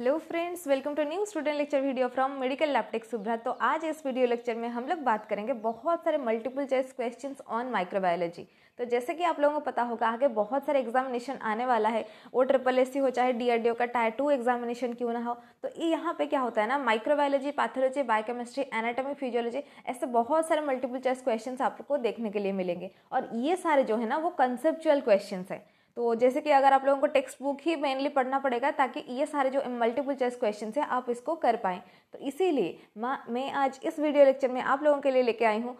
Hello friends welcome to new student lecture video from medical लैपटेक सुभ्रा तो आज इस वीडियो लेक्चर में हम लोग बात करेंगे बहुत सारे multiple choice questions on microbiology तो जैसे कि आप लोगों को पता होगा आगे बहुत सारे एग्जामिनेशन आने वाला है वो ट्रिपल एस हो चाहे डी का टायर टू एग्जामिनेशन क्यों ना हो तो यहाँ पे क्या होता है ना microbiology pathology biochemistry anatomy physiology ऐसे बहुत सारे मल्टीपल चॉइस क्वेश्चन आपको देखने के लिए मिलेंगे और ये सारे जो है ना वो कंसेप्चुअल क्वेश्चन है तो जैसे कि अगर आप लोगों को टेक्स्ट बुक ही मेनली पढ़ना पड़ेगा ताकि ये सारे जो मल्टीपल चॉइस क्वेश्चन है आप इसको कर पाएँ तो इसीलिए मैं आज इस वीडियो लेक्चर में आप लोगों के लिए लेके आई हूँ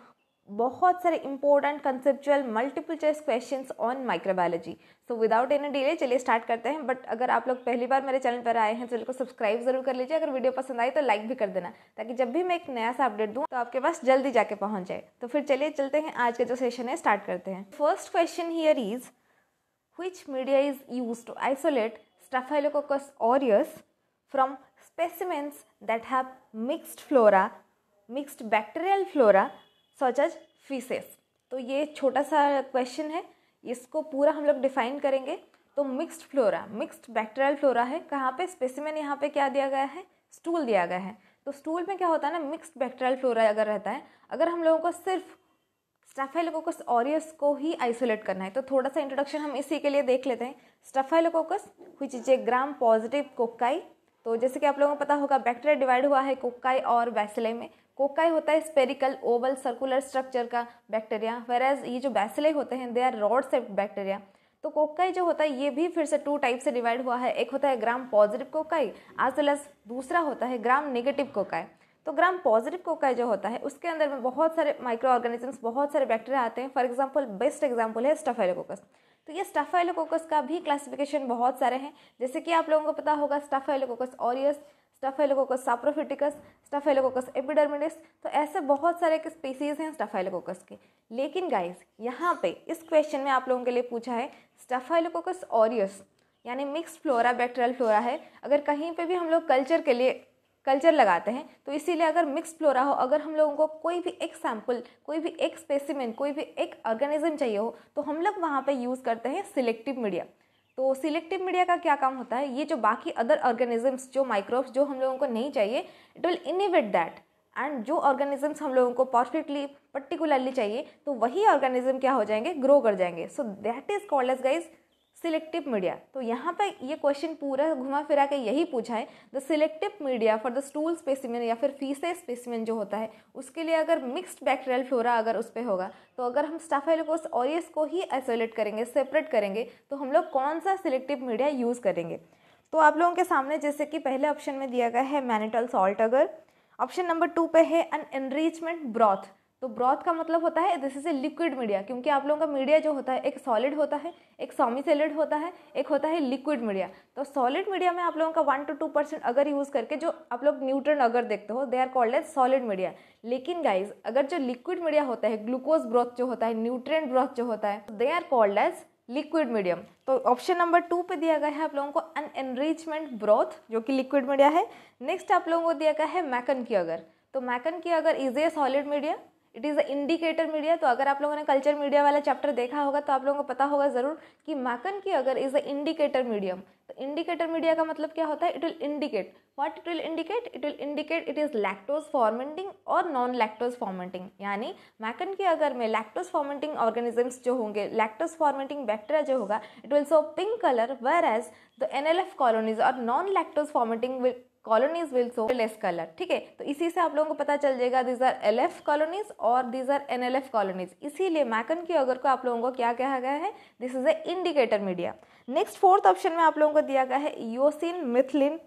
बहुत सारे important conceptual multiple choice question on microbiology so without any delay चलिए स्टार्ट करते हैं बट अगर आप लोग पहली बार मेरे चैनल पर आए हैं चैनल को सब्सक्राइब जरूर कर लीजिए अगर वीडियो पसंद आई तो लाइक भी कर देना ताकि जब भी मैं एक नया सा अपडेट दूँ तो आपके पास जल्दी जाके पहुँच जाए तो फिर चलिए चलते हैं आज का जो सेशन है स्टार्ट करते हैं first question here is which media is used to isolate Staphylococcus aureus from specimens that have mixed flora, mixed bacterial flora such as feces. तो ये छोटा सा क्वेश्चन है इसको पूरा हम लोग डिफाइन करेंगे तो mixed flora mixed bacterial flora है कहाँ पे स्पेसिमेन यहाँ पे क्या दिया गया है स्टूल दिया गया है तो स्टूल में क्या होता है ना मिक्स्ड बैक्टीरियल फ्लोरा अगर रहता है अगर हम लोगों को सिर्फ स्टाफाइलोकोकस ऑरियस को ही आइसोलेट करना है तो थोड़ा सा इंट्रोडक्शन हम इसी के लिए देख लेते हैं स्टाफाइलोकोकस हुई is a gram positive cocci तो जैसे कि आप लोगों को पता होगा बैक्टीरिया डिवाइड हुआ है कोकाई और बैसिले में कोकाई होता है स्पेरिकल ओवल सर्कुलर स्ट्रक्चर का बैक्टीरिया वेराज ये जो बैसिले होते हैं they are rod shaped bacteria तो कोकाई जो होता है ये भी फिर से टू टाइप से डिवाइड हुआ है एक होता है ग्राम पॉजिटिव कोकाई आज दूसरा होता है ग्राम नेगेटिव कोकाई तो ग्राम पॉजिटिव कोका जो होता है उसके अंदर में बहुत सारे माइक्रो ऑर्गेनिजम्स बहुत सारे बैक्टीरिया आते हैं फॉर एग्जाम्पल बेस्ट एग्जाम्पल है स्टफाइलोकोकस तो ये स्टफाइलोकोकस का भी क्लासिफिकेशन बहुत सारे हैं जैसे कि आप लोगों को पता होगा स्टफाइलोकोकस ऑरियस स्टफाइलोकोकस साप्रोफिटिकस स्टफाइलोकोकस एपिडर्मिडिस तो ऐसे बहुत सारे के स्पीसीज हैं स्टफाइलोकोकस के लेकिन गाइस यहाँ पे इस क्वेश्चन में आप लोगों के लिए पूछा है स्टफाइलोकोकस ऑरियस यानी मिक्स फ्लोरा बैक्टीरियल फ्लोरा है अगर कहीं पे भी हम लोग कल्चर के लिए कल्चर लगाते हैं तो इसीलिए अगर मिक्स फ्लोरा हो अगर हम लोगों को कोई भी एक सैम्पल कोई भी एक स्पेसिमेंट कोई भी एक ऑर्गेनिज्म चाहिए हो तो हम लोग वहाँ पर यूज़ करते हैं सिलेक्टिव मीडिया तो सिलेक्टिव मीडिया का क्या काम होता है ये जो बाकी अदर ऑर्गेनिजम्स जो माइक्रोब्स जो हम लोगों को नहीं चाहिए it will inhibit that and जो ऑर्गेनिजम्स हम लोगों को परफेक्टली पर्टिकुलरली चाहिए तो वही ऑर्गेनिज्म क्या हो जाएंगे ग्रो कर जाएंगे so that is called as guys selective media तो यहाँ पर ये क्वेश्चन पूरा घुमा फिरा के यही पूछा है the selective media for the stool specimen या फिर फीसे स्पेसिमिन जो होता है उसके लिए अगर मिक्स्ड बैक्टीरियल फ्लोरा अगर उस पर होगा तो अगर हम स्टाफेलोकोस ऑरियस को ही आइसोलेट करेंगे सेपरेट करेंगे तो हम लोग कौन सा सिलेक्टिव मीडिया यूज़ करेंगे तो आप लोगों के सामने जैसे कि पहले ऑप्शन में दिया गया है मैनिटल सॉल्ट अगर ऑप्शन नंबर टू पे है अन एनरीचमेंट ब्रॉथ तो ब्रॉथ का मतलब होता है this is a liquid media क्योंकि आप लोगों का मीडिया जो होता है एक सॉलिड होता है एक सॉमी सेलिड होता है एक होता है लिक्विड मीडिया तो सॉलिड मीडिया में आप लोगों का वन टू टू परसेंट अगर यूज़ करके जो आप लोग न्यूट्रन अगर देखते हो they are called as solid media लेकिन गाइज अगर जो लिक्विड मीडिया होता है ग्लूकोज ब्रॉथ जो होता है न्यूट्रिएंट ब्रॉथ जो होता है they are called as liquid medium तो ऑप्शन नंबर टू पे दिया गया है आप लोगों को अन एनरिचमेंट ब्रॉथ जो कि लिक्विड मीडिया है नेक्स्ट आप लोगों को दिया गया है मैकन की अगर तो MacConkey agar is a solid media it is a indicator media तो अगर आप लोगों ने कल्चर मीडिया वाला चैप्टर देखा होगा तो आप लोगों को पता होगा ज़रूर कि MacConkey agar is a indicator medium तो इंडिकेटर मीडिया का मतलब क्या होता है it will indicate what it will indicate it will indicate it is lactose fermenting और नॉन लैक्टोज फॉर्मेंटिंग यानी मैकन के अगर में लैक्टोज फॉर्मेंटिंग ऑर्गेनिजम्स जो होंगे लैक्टोज फॉर्मेंटिंग बैक्टीरिया जो होगा it will show pink colour whereas the N L F colonies और non lactose fermenting colonies will show less colour ठीक है तो इसी से आप लोगों को पता चल जाएगा these are L F colonies और these are N L F colonies इसीलिए मैकन की अगर को आप लोगों को क्या कहा गया है this is a indicator media next fourth option में आप लोगों को दिया गया है eosin methylene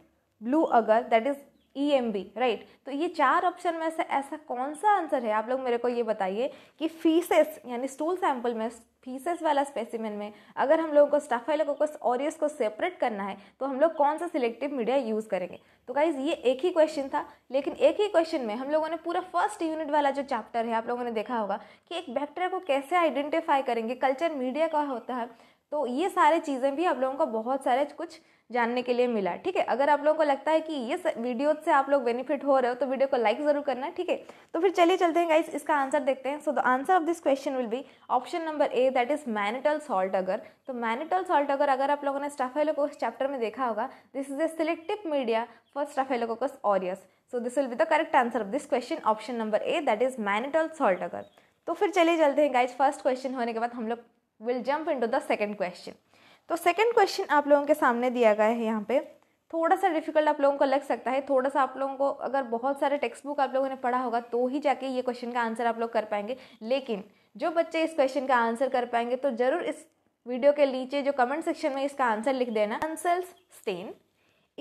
blue agar that is E M B right तो ये चार ऑप्शन में से ऐसा कौन सा आंसर है आप लोग मेरे को ये बताइए कि फीसेस यानी स्टूल सैंपल में फीसेस वाला स्पेसिमेन में अगर हम लोगों को स्टाफाइलोकोकस ऑरियस को सेपरेट करना है तो हम लोग कौन सा सिलेक्टिव मीडिया यूज़ करेंगे तो गाइज ये एक ही क्वेश्चन था लेकिन एक ही क्वेश्चन में हम लोगों ने पूरा फर्स्ट यूनिट वाला जो चैप्टर है आप लोगों ने देखा होगा कि एक बैक्टीरिया को कैसे आइडेंटिफाई करेंगे कल्चर मीडिया का होता है तो ये सारे चीज़ें भी आप लोगों को बहुत सारे कुछ जानने के लिए मिला ठीक है अगर आप लोगों को लगता है कि ये वीडियो से आप लोग बेनिफिट हो रहे हो तो वीडियो को लाइक ज़रूर करना ठीक है तो फिर चलिए चलते हैं गाइस इसका आंसर देखते हैं so the answer of this question will be option number A that is mannitol salt agar तो मैनिटल सॉल्ट अगर अगर आप लोगों ने स्टाफेलो को चैप्टर में देखा होगा this is a selective media for staphylococcus aureus so this will be the correct answer of this question option number A that is mannitol salt agar तो फिर चलिए चलते हैं गाइज फर्स्ट क्वेश्चन होने के बाद हम लोग will jump into the second question तो सेकंड क्वेश्चन आप लोगों के सामने दिया गया है यहाँ पे थोड़ा सा डिफिकल्ट आप लोगों को लग सकता है थोड़ा सा आप लोगों को अगर बहुत सारे टेक्स्ट बुक आप लोगों ने पढ़ा होगा तो ही जाके ये क्वेश्चन का आंसर आप लोग कर पाएंगे लेकिन जो बच्चे इस क्वेश्चन का आंसर कर पाएंगे तो ज़रूर इस वीडियो के नीचे जो कमेंट सेक्शन में इसका आंसर लिख देना answer stain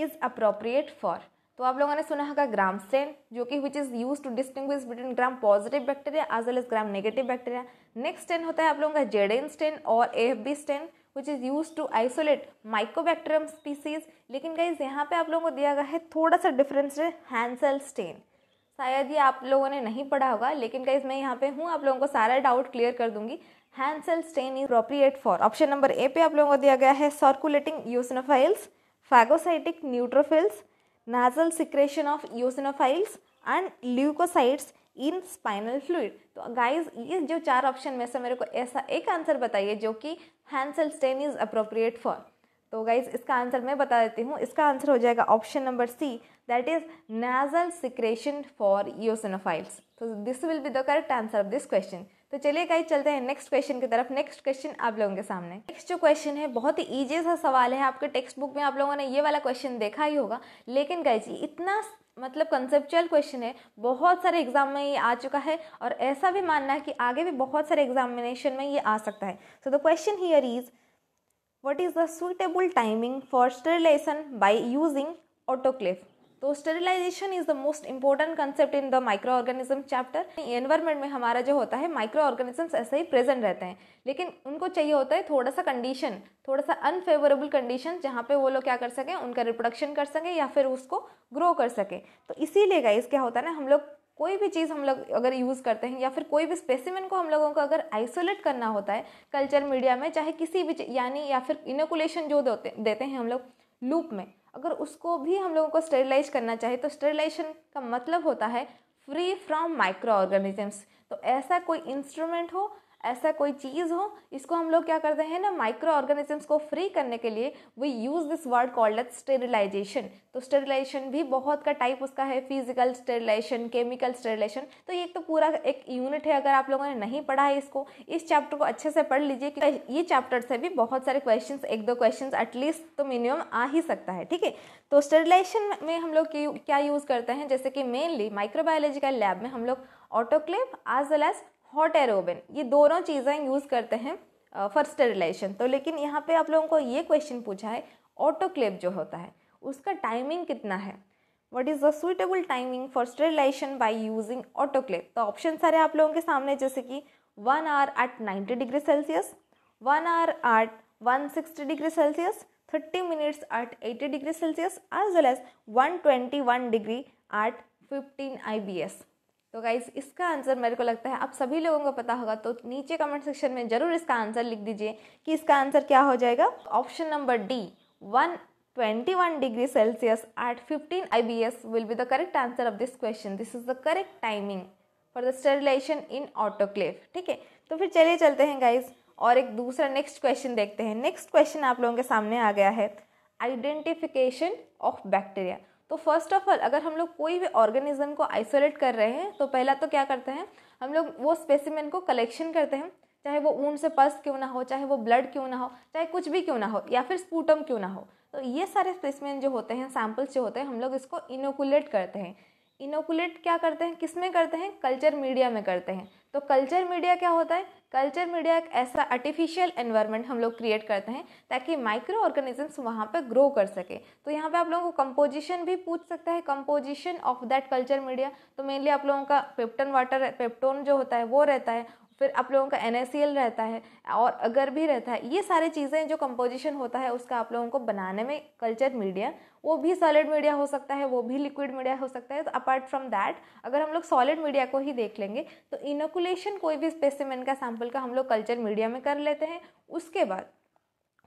is appropriate for तो आप लोगों ने सुना होगा ग्राम स्टेन जो कि which is use to distinguish between gram positive bacteria as well as gram negative bacteria next stain होता है आप लोगों का जेडेन स्टेन और F B stain which is use to isolate mycobacterium species लेकिन गाइज यहाँ पे आप लोगों को दिया गया है थोड़ा सा डिफरेंस है हैंसल स्टेन शायद ये आप लोगों ने नहीं पढ़ा होगा लेकिन गाइज मैं यहाँ पे हूँ आप लोगों को सारा डाउट क्लियर कर दूंगी Hansel stain is appropriate for option number A पे आप लोगों को दिया गया है circulating eosinophils phagocytic neutrophils nasal secretion of eosinophils and leucocytes in spinal fluid तो गाइज ये जो चार ऑप्शन में से मेरे को ऐसा एक आंसर बताइए जो कि Hansel stain is appropriate for तो गाइज इसका आंसर मैं बता देती हूँ इसका आंसर हो जाएगा option number C that is nasal secretion for eosinophils तो this will be the correct answer of this question तो चलिए गाइज चलते हैं नेक्स्ट क्वेश्चन की तरफ नेक्स्ट क्वेश्चन आप लोगों के सामने नेक्स्ट जो क्वेश्चन है बहुत ही ईजी सा सवाल है आपके टेक्स्ट बुक में आप लोगों ने ये वाला क्वेश्चन देखा ही होगा लेकिन गाइज इतना मतलब कंसेप्चुअल क्वेश्चन है बहुत सारे एग्जाम में ये आ चुका है और ऐसा भी मानना है कि आगे भी बहुत सारे एग्जामिनेशन में ये आ सकता है so the question here is what is the suitable timing for sterilization by using autoclave तो sterilisation is the most important concept in the micro organism chapter environment में हमारा जो होता है माइक्रो ऑर्गेनिजम्स ऐसे ही प्रेजेंट रहते हैं लेकिन उनको चाहिए होता है थोड़ा सा कंडीशन थोड़ा सा अनफेवरेबल कंडीशन जहाँ पे वो लोग क्या कर सकें उनका रिप्रोडक्शन कर सकें या फिर उसको ग्रो कर सकें तो इसीलिए इस क्या होता है ना हम लोग कोई भी चीज़ हम लोग अगर यूज़ करते हैं या फिर कोई भी स्पेसिमेन को हम लोगों को अगर आइसोलेट करना होता है कल्चर मीडिया में चाहे किसी भी यानी या फिर इनोकुलेशन जो देते हैं हम लोग लूप में अगर उसको भी हम लोगों को स्टेरिलाइज करना चाहिए तो स्टेरिलाइजेशन का मतलब होता है फ्री फ्रॉम माइक्रो ऑर्गेनिजम्स तो ऐसा कोई इंस्ट्रूमेंट हो ऐसा कोई चीज़ हो इसको हम लोग क्या करते हैं ना माइक्रो ऑर्गेनिजम्स को फ्री करने के लिए we use this word called at sterilisation तो स्टेरिलाइजेशन भी बहुत का टाइप उसका है फिजिकल स्टेरिलाइजेशन केमिकल स्टेरिलाइजेशन तो ये तो पूरा एक यूनिट है अगर आप लोगों ने नहीं पढ़ा है इसको इस चैप्टर को अच्छे से पढ़ लीजिए कि ये चैप्टर से भी बहुत सारे क्वेश्चन एक दो क्वेश्चन एटलीस्ट तो मिनिमम आ ही सकता है ठीक है तो स्टेरिलाइजेशन में हम लोग क्या यूज़ करते हैं जैसे कि मेनली माइक्रोबायोलॉजिकल लैब में हम लोग autoclave as well as hot air oven ये दोनों चीज़ें यूज़ करते हैं फर्स्ट स्टेरिलाइजेशन तो लेकिन यहाँ पे आप लोगों को ये क्वेश्चन पूछा है ऑटोक्लेव जो होता है उसका टाइमिंग कितना है what is the suitable timing for sterilisation by using autoclave तो ऑप्शन सारे आप लोगों के सामने जैसे कि one hour at ninety degree Celsius one hour at one sixty degree Celsius thirty minutes at eighty degree Celsius as well as one twenty one degree at fifteen I B S तो guys इसका answer मेरे को लगता है आप सभी लोगों को पता होगा तो नीचे कमेंट सेक्शन में ज़रूर इसका आंसर लिख दीजिए कि इसका आंसर क्या हो जाएगा option number D one twenty one Celsius at fifteen I B S will be the correct answer of this question this is the correct timing for the sterilization इन ऑटोक्लेव ठीक है तो फिर चलिए चलते हैं गाइज और एक दूसरा नेक्स्ट क्वेश्चन देखते हैं नेक्स्ट क्वेश्चन आप लोगों के सामने आ गया है आइडेंटिफिकेशन ऑफ बैक्टीरिया तो फर्स्ट ऑफ ऑल अगर हम लोग कोई भी ऑर्गेनिज्म को आइसोलेट कर रहे हैं तो पहला तो क्या करते हैं हम लोग वो स्पेसिमेन को कलेक्शन करते हैं चाहे वो ऊन से पस क्यों ना हो चाहे वो ब्लड क्यों ना हो चाहे कुछ भी क्यों ना हो या फिर स्पूटम क्यों ना हो तो ये सारे स्पेसिमेन जो होते हैं सैम्पल्स जो होते हैं हम लोग इसको इनोकुलेट करते हैं इनोकुलेट क्या करते हैं किस में करते हैं कल्चर मीडिया में करते हैं तो कल्चर मीडिया क्या होता है कल्चर मीडिया एक ऐसा आर्टिफिशियल एनवायरनमेंट हम लोग क्रिएट करते हैं ताकि माइक्रो ऑर्गेनिजम्स वहाँ पर ग्रो कर सके तो यहाँ पे आप लोगों को कंपोजिशन भी पूछ सकता है composition of that culture media तो मेनली आप लोगों का पेप्टन वाटर पेप्टोन जो होता है वो रहता है फिर आप लोगों का एन रहता है और अगर भी रहता है ये सारी चीज़ें जो कंपोजिशन होता है उसका आप लोगों को बनाने में कल्चर मीडिया वो भी सॉलिड मीडिया हो सकता है वो भी लिक्विड मीडिया हो सकता है तो अपार्ट फ्रॉम दैट अगर हम लोग सॉलिड मीडिया को ही देख लेंगे तो इनोकुलेशन कोई भी स्पेसिमेन का सैम्पल का हम लोग कल्चर मीडिया में कर लेते हैं उसके बाद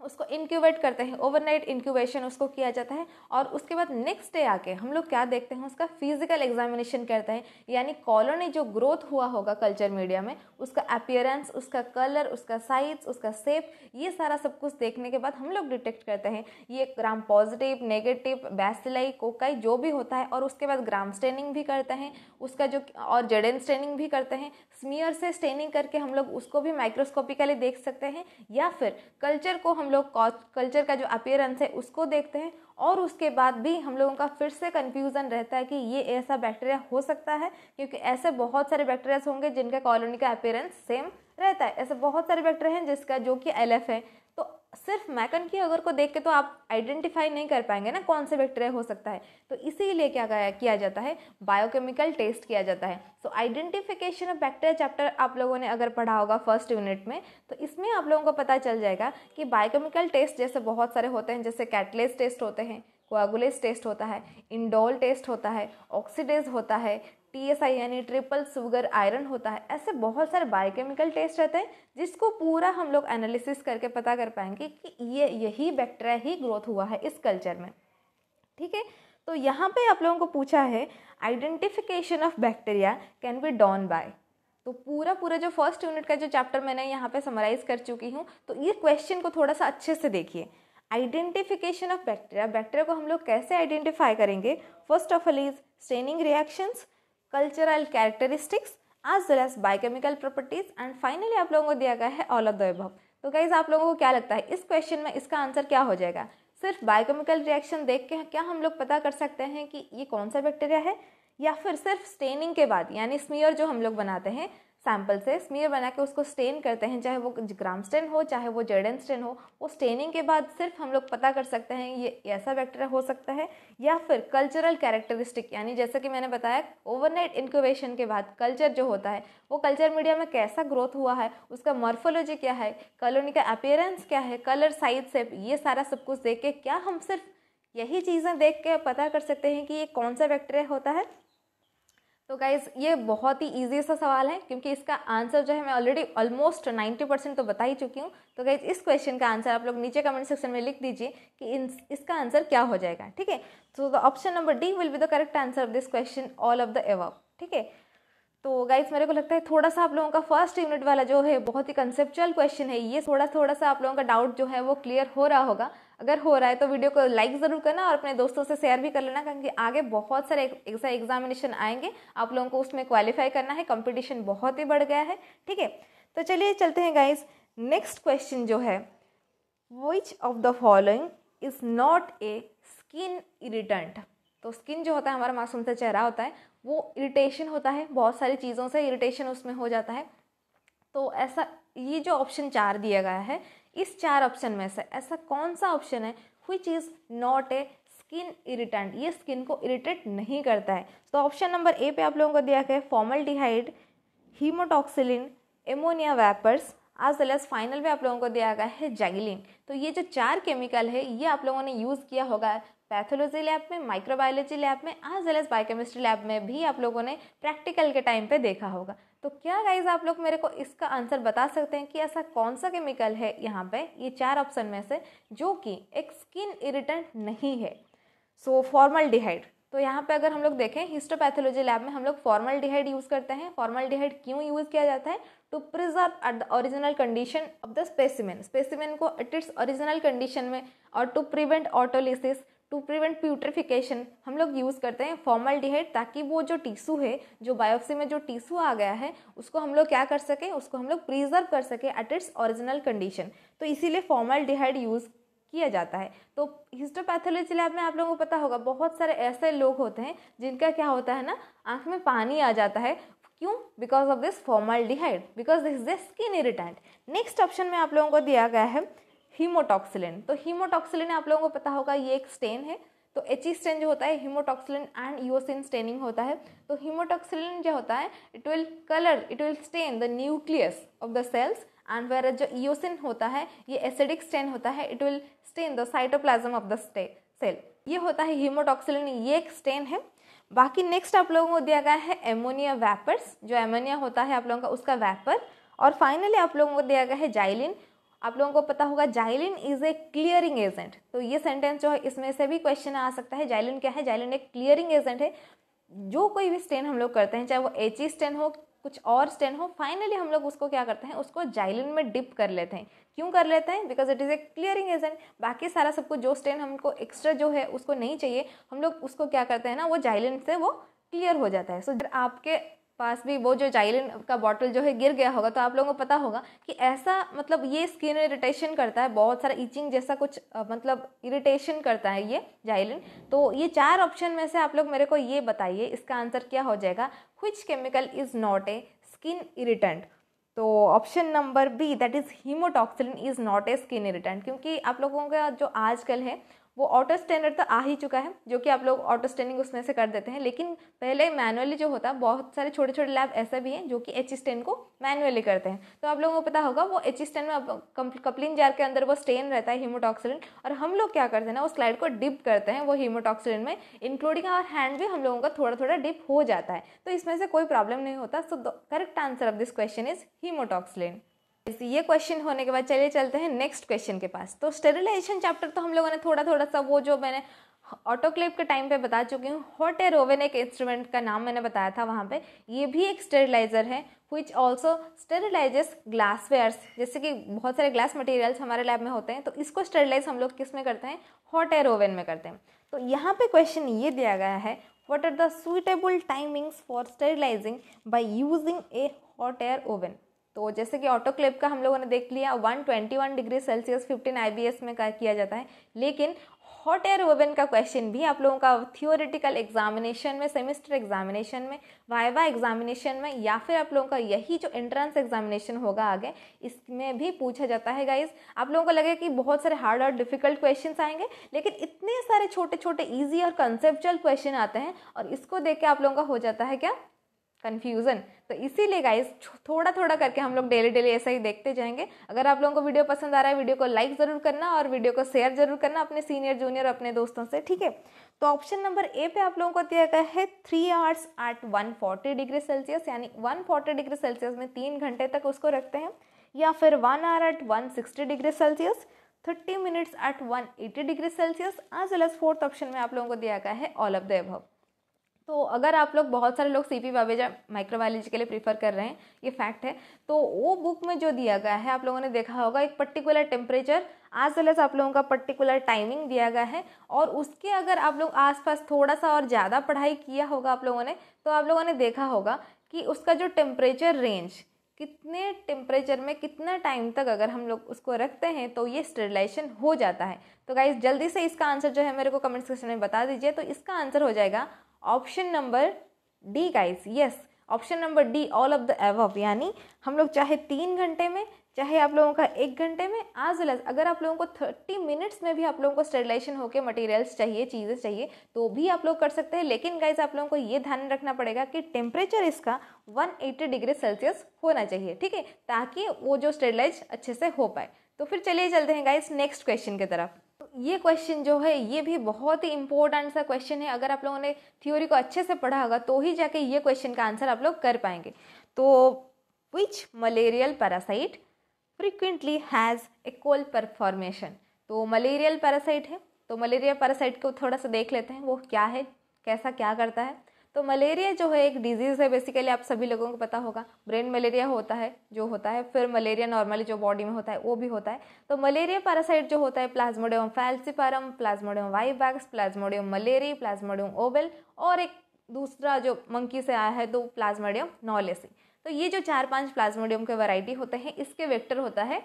उसको इंक्यूबेट करते हैं ओवरनाइट इंक्यूबेशन उसको किया जाता है और उसके बाद नेक्स्ट डे आके हम लोग क्या देखते हैं उसका फिजिकल एग्जामिनेशन करते हैं यानी कॉलोनी जो ग्रोथ हुआ होगा कल्चर मीडिया में उसका अपियरेंस उसका कलर उसका साइज उसका सेप ये सारा सब कुछ देखने के बाद हम लोग डिटेक्ट करते हैं ये gram positive negative bacilli cocci जो भी होता है और उसके बाद ग्राम स्टेनिंग भी करते हैं उसका जो और जडेन स्टेनिंग भी करते हैं स्मियर से स्टेनिंग करके हम लोग उसको भी माइक्रोस्कोपिकली देख सकते हैं या फिर कल्चर को हम लोग कल्चर का जो अपेयरेंस है उसको देखते हैं और उसके बाद भी हम लोगों का फिर से कन्फ्यूज़न रहता है कि ये ऐसा बैक्टीरिया हो सकता है क्योंकि ऐसे बहुत सारे बैक्टीरियाज होंगे जिनका कॉलोनी का अपेयरेंस सेम रहता है ऐसे बहुत सारे बैक्टीरिया हैं जिसका जो कि एल है तो सिर्फ मैकन की अगर को देख के तो आप आइडेंटिफाई नहीं कर पाएंगे ना कौन से बैक्टीरिया हो सकता है तो इसीलिए क्या किया जाता है बायोकेमिकल टेस्ट किया जाता है so identification of bacteria chapter आप लोगों ने अगर पढ़ा होगा फर्स्ट यूनिट में तो इसमें आप लोगों को पता चल जाएगा कि बायोकेमिकल टेस्ट जैसे बहुत सारे होते हैं जैसे कैटलेस टेस्ट होते हैं कोआगुलेस टेस्ट होता है इंडोल टेस्ट होता है ऑक्सीडेज होता है टी एस आई यानी ट्रिपल सुगर आयरन होता है ऐसे बहुत सारे बायोकेमिकल टेस्ट रहते हैं जिसको पूरा हम लोग एनालिसिस करके पता कर पाएंगे कि ये यही बैक्टीरिया ही ग्रोथ हुआ है इस कल्चर में ठीक है तो यहाँ पे आप लोगों को पूछा है identification of bacteria can be done by तो पूरा पूरा जो फर्स्ट यूनिट का जो चैप्टर मैंने यहाँ पे समराइज़ कर चुकी हूँ तो ये क्वेश्चन को थोड़ा सा अच्छे से देखिए आइडेंटिफिकेशन ऑफ बैक्टीरिया बैक्टीरिया को हम लोग कैसे आइडेंटिफाई करेंगे first of all is staining reactions cultural characteristics as well as biochemical properties and finally आप लोगों को दिया गया है ऑल ऑफ द एबव तो गाइज आप लोगों को क्या लगता है इस क्वेश्चन में इसका आंसर क्या हो जाएगा सिर्फ बायोकेमिकल रिएक्शन देख के क्या हम लोग पता कर सकते हैं कि ये कौन सा बैक्टीरिया है या फिर सिर्फ स्टेनिंग के बाद यानी स्मीयर जो हम लोग बनाते हैं सैम्पल से स्मीयर बना के उसको स्टेन करते हैं चाहे वो ग्राम स्टेन हो चाहे वो जर्डन स्टेन हो वो स्टेनिंग के बाद सिर्फ हम लोग पता कर सकते हैं ये ऐसा बैक्टीरिया हो सकता है या फिर कल्चरल कैरेक्टरिस्टिक यानी जैसे कि मैंने बताया ओवरनाइट इंक्यूबेशन के बाद कल्चर जो होता है वो कल्चर मीडिया में कैसा ग्रोथ हुआ है उसका मॉर्फोलॉजी क्या है कॉलोनी का अपेयरेंस क्या है कलर साइज से ये सारा सब कुछ देख के क्या हम सिर्फ यही चीज़ें देख के पता कर सकते हैं कि ये कौन सा बैक्टीरिया होता है तो गाइज ये बहुत ही ईजी सा सवाल है क्योंकि इसका आंसर जो है मैं ऑलरेडी ऑलमोस्ट 90 परसेंट तो बता ही चुकी हूँ तो गाइज इस क्वेश्चन का आंसर आप लोग नीचे कमेंट सेक्शन में लिख दीजिए कि इन, इसका आंसर क्या हो जाएगा ठीक है so the option number D will be the correct answer of this question all of the above ठीक है तो गाइज मेरे को लगता है थोड़ा सा आप लोगों का फर्स्ट यूनिट वाला जो है बहुत ही कंसेप्चुअल क्वेश्चन है ये थोड़ा थोड़ा सा आप लोगों का डाउट जो है वो क्लियर हो रहा होगा अगर हो रहा है तो वीडियो को लाइक ज़रूर करना और अपने दोस्तों से शेयर भी कर लेना क्योंकि आगे बहुत सारे ऐसा एग्जामिनेशन आएंगे आप लोगों को उसमें क्वालिफाई करना है कंपटीशन बहुत ही बढ़ गया है ठीक है तो चलिए चलते हैं गाइज नेक्स्ट क्वेश्चन जो है which of the following is not a skin irritant तो स्किन जो होता है हमारा मासूम सा चेहरा होता है वो इरिटेशन होता है बहुत सारी चीज़ों से इरिटेशन उसमें हो जाता है तो ऐसा ये जो ऑप्शन चार दिया गया है इस चार ऑप्शन में से ऐसा कौन सा ऑप्शन है हुई चीज़ नॉट ए स्किन इरिटेंट ये स्किन को इरिटेट नहीं करता है तो ऑप्शन नंबर ए पे आप लोगों को दिया गया है formaldehyde haematoxylin ammonia vapours as well as final में आप लोगों को दिया गया है जैगलिन तो ये जो चार केमिकल है ये आप लोगों ने यूज़ किया होगा पैथोलॉजी लैब में माइक्रोबायोलॉजी लैब में as well as biochemistry lab में भी आप लोगों ने प्रैक्टिकल के टाइम पे देखा होगा तो क्या गाइज आप लोग मेरे को इसका आंसर बता सकते हैं कि ऐसा कौन सा केमिकल है यहाँ पे ये चार ऑप्शन में से जो कि एक स्किन इरिटेंट नहीं है सो फॉर्मल डिहाइड तो यहाँ पे अगर हम लोग देखें हिस्टोपैथोलॉजी लैब में हम लोग फॉर्मल डिहाइड यूज़ करते हैं फॉर्मल डिहाइड क्यों यूज़ किया जाता है to preserve at the original condition of the specimen specimen को एट इट्स ओरिजिनल कंडीशन में और to prevent autolysis to prevent putrefaction हम लोग यूज़ करते हैं फॉर्मलडिहाइड ताकि वो जो टिश्यू है जो बायोप्सी में जो टिश्यू आ गया है उसको हम लोग क्या कर सकें उसको हम लोग प्रिजर्व कर सकें एट इट्स ओरिजिनल कंडीशन तो इसीलिए फॉर्मलडिहाइड यूज़ किया जाता है तो हिस्टोपैथोलॉजी लैब में आप लोगों को पता होगा बहुत सारे ऐसे लोग होते हैं जिनका क्या होता है ना आँख में पानी आ जाता है क्यों because of this dehyde because this is the skin irritant next option में आप लोगों को दिया गया है हीमोटॉक्सिलिन तो हीमोटॉक्सिलिन आप लोगों को पता होगा ये एक स्टेन है तो एच ई e स्टेन जो होता है हीमोटॉक्सिलिन एंड ईओसिन स्टेनिंग होता है तो हीमोटॉक्सिलिन जो होता है it will colour it will stain the nucleus of the cells and where जो ईओसिन होता है ये एसिडिक स्टेन होता है it will stain the cytoplasm of the cell ये होता है हीमोटॉक्सिलिन ये एक स्टेन है बाकी नेक्स्ट आप लोगों को दिया गया है एमोनिया वैपर्स जो एमोनिया होता है आप लोगों का उसका वैपर और फाइनली आप लोगों को दिया गया है जाइलिन आप लोगों को पता होगा xylene is a clearing agent तो ये सेंटेंस जो है इसमें से भी क्वेश्चन आ सकता है जाइलिन क्या है जाइलिन एक क्लियरिंग एजेंट है जो कोई भी स्टेन हम लोग करते हैं चाहे वो एच ई स्टेन हो कुछ और स्टेन हो फाइनली हम लोग उसको क्या करते हैं उसको जाइलिन में डिप कर लेते हैं क्यों कर लेते हैं because it is a clearing agent बाकी सारा सब कुछ जो स्टेन हमको एक्स्ट्रा जो है उसको नहीं चाहिए हम लोग उसको क्या करते हैं ना वो जाइलिन से वो क्लियर हो जाता है सो so, आपके पास भी वो जो जाइलिन का बॉटल जो है गिर गया होगा तो आप लोगों को पता होगा कि ऐसा मतलब ये स्किन इरिटेशन करता है बहुत सारा इचिंग जैसा कुछ मतलब इरिटेशन करता है ये जाइलिन तो ये चार ऑप्शन में से आप लोग मेरे को ये बताइए इसका आंसर क्या हो जाएगा which chemical is not a skin irritant तो option number B that is haematoxylin is not a skin irritant क्योंकि आप लोगों का जो आजकल है वो ऑटो स्टैंडर्ड तो आ ही चुका है जो कि आप लोग ऑटो स्टैंडिंग उसमें से कर देते हैं लेकिन पहले मैनुअली जो होता है बहुत सारे छोटे छोटे लैब ऐसे भी हैं जो कि एच स्टैंड को मैनुअली करते हैं तो आप लोगों को पता होगा वो एच स्टैंड में कपलिंग जार के अंदर वो स्टेन रहता है हीमोटॉक्सिलिन और हम लोग क्या करते हैं ना वो स्लाइड को डिप करते हैं वो हीमोटॉक्सिलिन में इंक्लूडिंग आवर हैंड भी हम लोगों का थोड़ा थोड़ा डिप हो जाता है तो इसमें से कोई प्रॉब्लम नहीं होता so correct answer of this question is haematoxylin ये क्वेश्चन होने के बाद चलिए चलते हैं नेक्स्ट क्वेश्चन के पास तो स्टेरिलाइजेशन चैप्टर तो हम लोगों ने थोड़ा थोड़ा सा वो जो मैंने ऑटोक्लेव के टाइम पे बता चुकी हूँ हॉट एयर ओवन एक इंस्ट्रूमेंट का नाम मैंने बताया था वहाँ पे ये भी एक स्टेरिलाइज़र है विच ऑल्सो स्टेरिलाइजेस ग्लासवेयर्स जैसे कि बहुत सारे ग्लास मटेरियल्स हमारे लैब में होते हैं तो इसको स्टेरिलाइज हम लोग किस में करते हैं हॉट एयर ओवन में करते हैं तो यहाँ पे क्वेश्चन ये दिया गया है what are the suitable timings for sterilising by using a hot air oven तो जैसे कि ऑटो क्लिप का हम लोगों ने देख लिया 121 डिग्री सेल्सियस 15 आईबीएस में का किया जाता है लेकिन हॉट एयर ओवन का क्वेश्चन भी आप लोगों का थियोरिटिकल एग्जामिनेशन में सेमिस्टर एग्जामिनेशन में वाइवा एग्जामिनेशन में या फिर आप लोगों का यही जो एंट्रेंस एग्जामिनेशन होगा आगे इसमें भी पूछा जाता है गाइज आप लोगों को लगे कि बहुत सारे हार्ड और डिफिकल्ट क्वेश्चन आएंगे लेकिन इतने सारे छोटे छोटे ईजी और कंसेप्चुअल क्वेश्चन आते हैं और इसको देख के आप लोगों का हो जाता है क्या कन्फ्यूज़न तो इसीलिए गाइस थोड़ा थोड़ा करके हम लोग डेली डेली ऐसा ही देखते जाएंगे अगर आप लोगों को वीडियो पसंद आ रहा है वीडियो को लाइक ज़रूर करना और वीडियो को शेयर जरूर करना अपने सीनियर जूनियर अपने दोस्तों से ठीक है तो ऑप्शन नंबर ए पे आप लोगों को दिया गया है three hours at one forty degree Celsius यानी वन फोर्टी डिग्री सेल्सियस में तीन घंटे तक उसको रखते हैं या फिर one hour at one sixty degree Celsius thirty minutes at one eighty degree Celsius as well as fourth option में आप लोगों को दिया गया है ऑल ऑफ द एभव तो अगर आप लोग बहुत सारे लोग सी पी बाबेजा माइक्रोबायोलॉजी के लिए प्रीफर कर रहे हैं ये फैक्ट है तो वो बुक में जो दिया गया है आप लोगों ने देखा होगा एक particular temperature as well as आप लोगों का पर्टिकुलर टाइमिंग दिया गया है और उसके अगर आप लोग आसपास थोड़ा सा और ज़्यादा पढ़ाई किया होगा आप लोगों ने तो आप लोगों ने देखा होगा कि उसका जो टेम्परेचर रेंज कितने टेम्परेचर में कितना टाइम तक अगर हम लोग उसको रखते हैं तो ये स्टरलाइजेशन हो जाता है तो गाइज जल्दी से इसका आंसर जो है मेरे को कमेंट सेक्शन में बता दीजिए तो इसका आंसर हो जाएगा option number D guys yes option number D all of the above यानी हम लोग चाहे तीन घंटे में चाहे आप लोगों का एक घंटे में एज वेल एज अगर आप लोगों को थर्टी मिनट्स में भी आप लोगों को स्टेरिलाइजेशन होकर मटेरियल्स चाहिए चीज़ें चाहिए तो भी आप लोग कर सकते हैं लेकिन गाइज आप लोगों को ये ध्यान रखना पड़ेगा कि टेम्परेचर इसका 180 डिग्री सेल्सियस होना चाहिए ठीक है ताकि वो जो स्टेरिलाइज अच्छे से हो पाए तो फिर चलिए चलते हैं गाइज नेक्स्ट क्वेश्चन की तरफ ये क्वेश्चन जो है ये भी बहुत ही इंपॉर्टेंट सा क्वेश्चन है अगर आप लोगों ने थ्योरी को अच्छे से पढ़ा होगा तो ही जाके ये क्वेश्चन का आंसर आप लोग कर पाएंगे तो which malarial parasite frequently has a coal formation तो मलेरियल पैरासाइट है तो मलेरिया पैरासाइट को थोड़ा सा देख लेते हैं वो क्या है कैसा क्या करता है तो मलेरिया जो है एक डिजीज़ है बेसिकली आप सभी लोगों को पता होगा ब्रेन मलेरिया होता है जो होता है फिर मलेरिया नॉर्मली जो बॉडी में होता है वो भी होता है तो मलेरिया पैरासाइट जो होता है plasmodium falciparum plasmodium vivax plasmodium malariae plasmodium ovale और एक दूसरा जो मंकी से आया है तो प्लाज्मोडियम नॉलेसी तो ये जो चार पांच प्लाज्मोडियम के वैरायटी होते हैं इसके वेक्टर होता है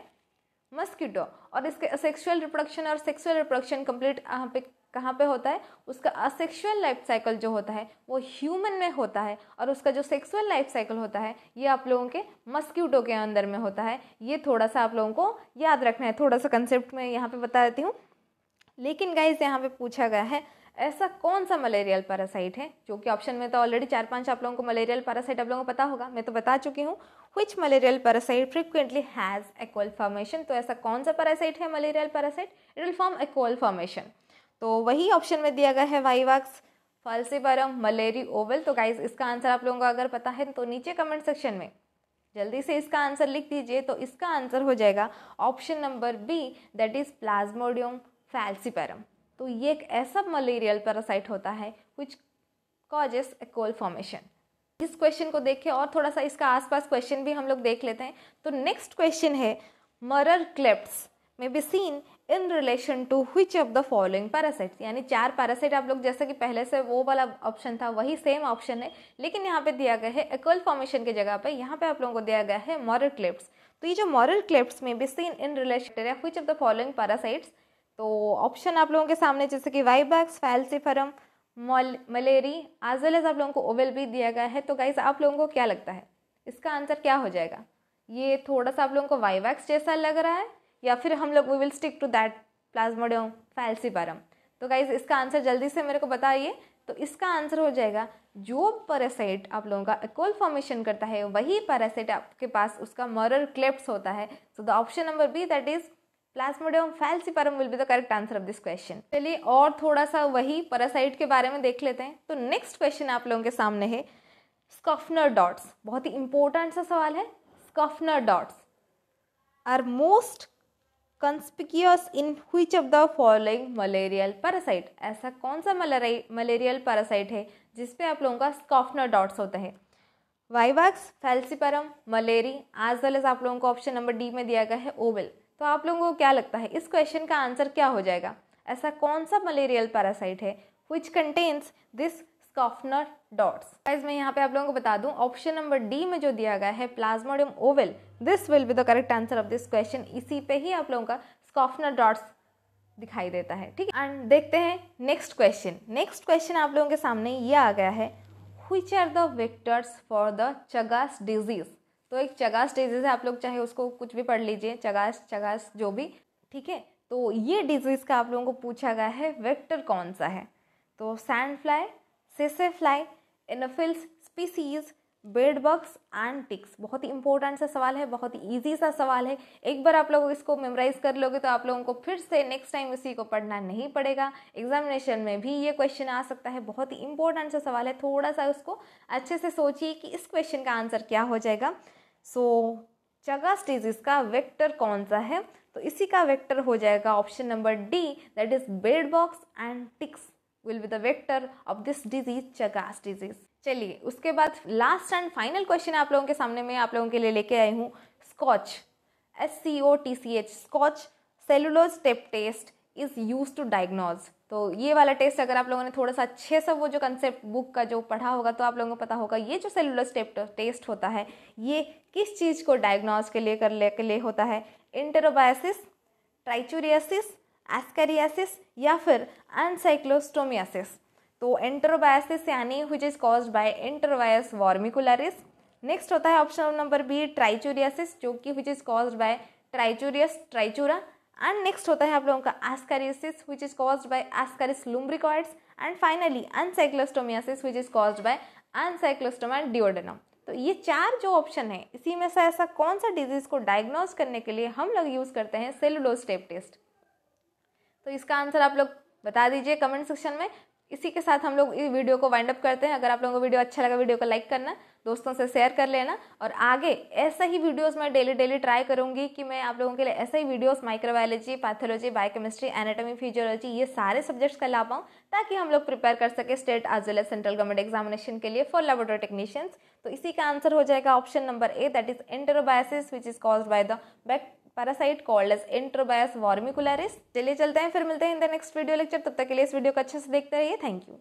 मस्कीटो और इसके सेक्सुअल रिप्रोडक्शन और सेक्सुअल रिप्रोडक्शन कंप्लीट यहाँ पे कहाँ पे होता है उसका असेक्सुअल लाइफ साइकिल जो होता है वो ह्यूमन में होता है और उसका जो सेक्सुअल लाइफ साइकिल होता है ये आप लोगों के मस्क्यूटो के अंदर में होता है ये थोड़ा सा आप लोगों को याद रखना है थोड़ा सा कंसेप्ट मैं यहाँ पर बता देती हूँ लेकिन गाइज यहाँ पर पूछा गया है ऐसा कौन सा मलेरियल पैरासाइट है जो कि ऑप्शन में तो ऑलरेडी चार पांच आप लोगों को मलेरियल पैरासाइट आप लोगों को पता होगा मैं तो बता चुकी हूँ which malarial parasite frequently has equal formation तो ऐसा कौन सा पैरासाइट है malarial parasite it will form equal formation तो वही ऑप्शन में दिया गया है वाईवाक्स फालसीवरम मलेरी ओवल तो गाइज इसका आंसर आप लोगों को अगर पता है तो नीचे कमेंट सेक्शन में जल्दी से इसका आंसर लिख दीजिए तो इसका आंसर हो जाएगा option number B that is plasmodium falciparum तो ये एक ऐसा मलेरियल पैरासाइट होता है which causes a coal formation इस क्वेश्चन को देखें और थोड़ा सा इसका आसपास क्वेश्चन भी हम लोग देख लेते हैं तो नेक्स्ट क्वेश्चन है Maurer's clefts may be seen in relation to which of the following parasites यानी चार पैरासाइट आप लोग जैसे कि पहले से वो वाला ऑप्शन था वही सेम ऑप्शन है लेकिन यहाँ पे दिया गया है एक्वल फॉर्मेशन की जगह पे यहाँ पे आप लोगों को दिया गया है मॉरल क्लिप्स तो ये जो Maurer's clefts may be seen in relation which of the following parasites तो ऑप्शन आप लोगों के सामने जैसे कि vivax falciparum malariae as well as आप लोगों को ओवेल भी दिया गया है तो गाइज आप लोगों को क्या लगता है इसका आंसर क्या हो जाएगा ये थोड़ा सा आप लोगों को वाइवैक्स जैसा लग रहा है या फिर हम लोग we will stick to that plasmodium falciparum तो गाइज इसका आंसर जल्दी से मेरे को बताइए तो इसका आंसर हो जाएगा जो पैरासाइट आप लोगों का एकोल फॉर्मेशन करता है वही पैरासाइट आपके पास उसका मरर क्लेप्स होता है so the option number B that is plasmodium falciparum will be the correct answer of this question चलिए और थोड़ा सा वही पैरासाइट के बारे में देख लेते हैं तो नेक्स्ट क्वेश्चन आप लोगों के सामने है स्कॉफनर डॉट्स बहुत ही इंपॉर्टेंट सा सवाल है Schuffner dots are most conspicuous in which of the following malarial parasite ऐसा कौन सा मलेरियल पैरासाइट है जिसपे आप लोगों का स्कॉफनर डॉट्स होता है vivax falciparum malariae as well as आप लोगों को ऑप्शन नंबर डी में दिया गया है ओवल तो आप लोगों को क्या लगता है इस क्वेश्चन का आंसर क्या हो जाएगा ऐसा कौन सा मलेरियल पैरासाइट है which contains this Schuffner dots guys मैं यहाँ पे आप लोगों को बता दूं ऑप्शन नंबर डी में जो दिया गया है plasmodium ovale this will be the correct answer of this question इसी पे ही आप लोगों का स्कॉफनर डॉट्स दिखाई देता है ठीक एंड देखते हैं नेक्स्ट क्वेश्चन नेक्स्ट क्वेश्चन आप लोगों के सामने ये आ गया है which are the vectors for the Chagas disease तो एक चगास डिजीज है आप लोग चाहे उसको कुछ भी पढ़ लीजिए चगास चगास जो भी ठीक है तो ये डिजीज़ का आप लोगों को पूछा गया है वेक्टर कौन सा है तो सैंड फ्लाई सेसे fly anopheles species bed bugs and ticks बहुत ही इंपॉर्टेंट सा सवाल है बहुत ही ईजी सा सवाल है एक बार आप लोग इसको मेमोराइज कर लोगे तो आप लोगों को फिर से नेक्स्ट टाइम उसी को पढ़ना नहीं पड़ेगा एग्जामिनेशन में भी ये क्वेश्चन आ सकता है बहुत ही इंपॉर्टेंट सा सवाल है थोड़ा सा उसको अच्छे से सोचिए कि इस क्वेश्चन का आंसर क्या हो जाएगा सो so, चगास डिजीज का वेक्टर कौन सा है तो इसी का वेक्टर हो जाएगा option number D that is bed bugs and ticks will be the vector of this disease Chagas disease चलिए उसके बाद लास्ट एंड फाइनल क्वेश्चन आप लोगों के सामने में आप लोगों के लिए लेके आई हूँ Scotch S C O T C H Scotch cellulose tape test is use to diagnose तो ये वाला टेस्ट अगर आप लोगों ने थोड़ा सा अच्छे से वो जो कंसेप्ट बुक का जो पढ़ा होगा तो आप लोगों को पता होगा ये जो सेलुलर स्टेप टेस्ट होता है ये किस चीज़ को डायग्नोज के लिए कर ले के लिए होता है इंटरोबायसिस ट्राइचूरियासिस एस्कैरियासिस या फिर एनसाइक्लोस्टोमियासिस तो एंटरोबायसिस यानी which is cause by enterobius vermicularis next होता है ऑप्शन नंबर बी ट्राइचूरियासिस जो कि which is cause by trichuris trichiura and next होता है आप लोगों का ascariasis which is cause by ascaris lumbricoides and finally ancylostomiasis which is cause by ancylostoma duodenale तो ये चार जो ऑप्शन है इसी में से ऐसा कौन सा डिजीज़ को डायग्नोज करने के लिए हम लोग यूज़ करते हैं सेलुलोज स्टेप टेस्ट तो इसका आंसर आप लोग बता दीजिए कमेंट सेक्शन में इसी के साथ हम लोग इस वीडियो को वाइंड अप करते हैं अगर आप लोगों को वीडियो अच्छा लगा वीडियो को लाइक करना दोस्तों से शेयर कर लेना और आगे ऐसा ही वीडियोस मैं डेली डेली ट्राई करूंगी कि मैं आप लोगों के लिए ऐसा ही videos microbiology pathology biochemistry anatomy physiology ये सारे सब्जेक्ट्स का ला पाऊँ ताकि हम लोग प्रिपेयर कर सके state as well as central government examination के लिए फॉर लेबोरेटरी टेक्नीशियंस तो इसी का आंसर हो जाएगा option number A that is enterobiasis which is cause by the back parasite called as enterobius vermicularis चलिए चलते हैं फिर मिलते हैं in the next video lecture तब तक के लिए इस वीडियो को अच्छे से देखते रहिए थैंक यू